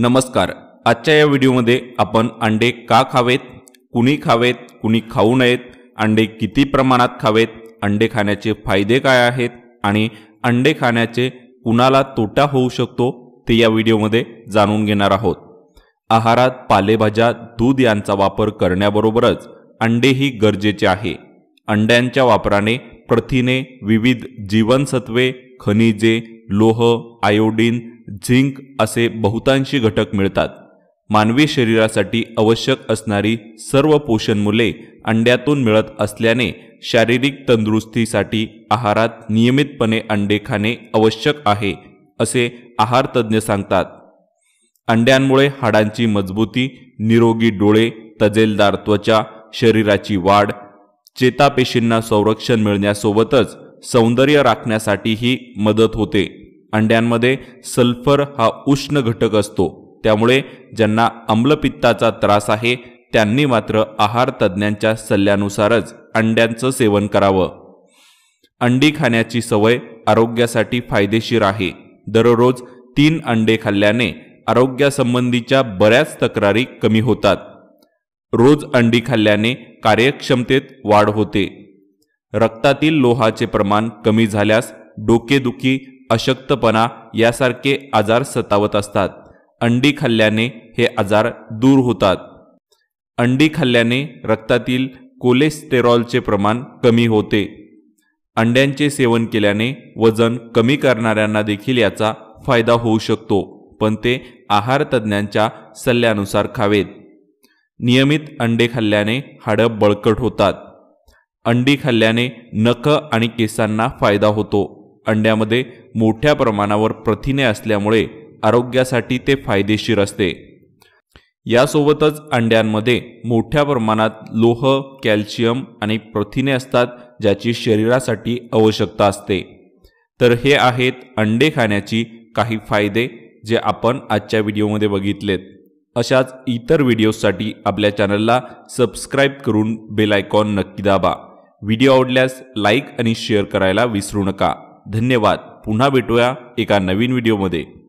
नमस्कार आजच्या या व्हिडिओमध्ये आपण अंडे का खावेत कुणी खावेत कुणी खाऊ नयेत अंडे किती प्रमाणात खावेत अंडे खाण्याचे फायदे काय आहेत आणि अंडे खाण्याचे कुणाला तोटा होऊ शकतो ते या व्हिडिओमध्ये जाणून घेणार आहोत आहारात पालेभाज्या दूध यांचा वापर करण्याबरोबरच अंडेही गरजेचे आहे अंड्यांच्या वापराने प्रथिने विविध जीवनसत्वे खनिजे लोह आयोडीन झिंक असे बहुतांशी घटक मिळतात मानवी शरीरासाठी आवश्यक असणारी सर्व पोषण मुले अंड्यातून मिळत असल्याने शारीरिक तंदुरुस्तीसाठी आहारात नियमितपणे अंडे खाणे आवश्यक आहे असे आहारतज्ज्ञ सांगतात अंड्यांमुळे हाडांची मजबूती निरोगी डोळे तजेलदार त्वचा शरीराची वाढ चेतापेशींना संरक्षण मिळण्यासोबतच सौंदर्य राखण्यासाठीही मदत होते अंड्यांमध्ये सल्फर हा उष्ण घटक असतो त्यामुळे ज्यांना आम्लपित्ताचा त्रास आहे त्यांनी मात्र आहार तज्ज्ञांच्या सल्ल्यानुसारच अंड्यांचं सेवन करावं अंडी खाण्याची सवय आरोग्यासाठी फायदेशीर आहे दररोज तीन अंडे खाल्ल्याने आरोग्यासंबंधीच्या बऱ्याच तक्रारी कमी होतात रोज अंडी खाल्ल्याने कार्यक्षमतेत वाढ होते रक्तातील लोहाचे प्रमाण कमी झाल्यास डोकेदुखी अशक्तपणा यासारखे आजार सतावत असतात अंडी खाल्ल्याने हे आजार दूर होतात अंडी खाल्ल्याने रक्तातील कोलेस्टेरॉलचे प्रमाण कमी होते अंड्यांचे सेवन केल्याने वजन कमी करणाऱ्यांना देखील याचा फायदा होऊ शकतो पण ते आहार तज्ज्ञांच्या सल्ल्यानुसार खावेत नियमित अंडे खाल्ल्याने हाडं बळकट होतात अंडी खाल्ल्याने नख आणि केसांना फायदा होतो अंड्यामध्ये मोठ्या प्रमाणावर प्रथिने असल्यामुळे आरोग्यासाठी ते फायदेशीर असते यासोबतच अंड्यांमध्ये मोठ्या प्रमाणात लोह कॅल्शियम आणि प्रथिने असतात ज्याची शरीरासाठी आवश्यकता असते तर हे आहेत अंडे खाण्याची काही फायदे जे आपण आजच्या व्हिडिओमध्ये बघितलेत अशाच इतर व्हिडिओजसाठी आपल्या चॅनलला सबस्क्राईब करून बेलायकॉन नक्की दाबा व्हिडिओ आवडल्यास लाईक आणि शेअर करायला विसरू नका धन्यवाद पुन्हा भेटूया एका नवीन व्हिडिओमध्ये